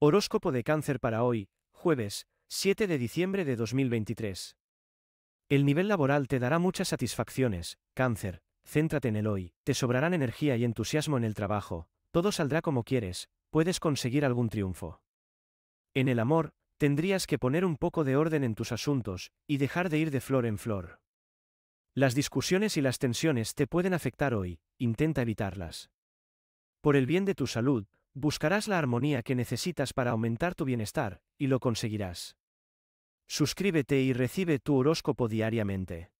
Horóscopo de cáncer para hoy, jueves, 7 de diciembre de 2023. El nivel laboral te dará muchas satisfacciones, cáncer, céntrate en el hoy, te sobrarán energía y entusiasmo en el trabajo, todo saldrá como quieres, puedes conseguir algún triunfo. En el amor, tendrías que poner un poco de orden en tus asuntos, y dejar de ir de flor en flor. Las discusiones y las tensiones te pueden afectar hoy, intenta evitarlas. Por el bien de tu salud, buscarás la armonía que necesitas para aumentar tu bienestar, y lo conseguirás. Suscríbete y recibe tu horóscopo diariamente.